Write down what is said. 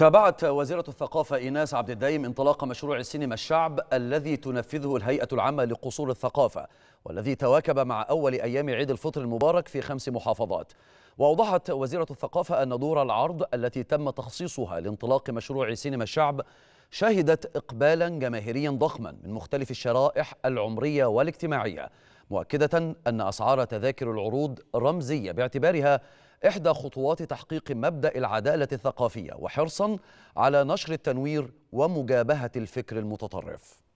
تابعت وزيرة الثقافة إيناس عبد الدايم انطلاق مشروع السينما الشعب الذي تنفذه الهيئة العامة لقصور الثقافة والذي تواكب مع أول أيام عيد الفطر المبارك في خمس محافظات وأوضحت وزيرة الثقافة أن دور العرض التي تم تخصيصها لانطلاق مشروع سينما الشعب شهدت إقبالا جماهيريا ضخما من مختلف الشرائح العمرية والاجتماعية مؤكدة أن أسعار تذاكر العروض رمزية باعتبارها إحدى خطوات تحقيق مبدأ العدالة الثقافية وحرصا على نشر التنوير ومجابهة الفكر المتطرف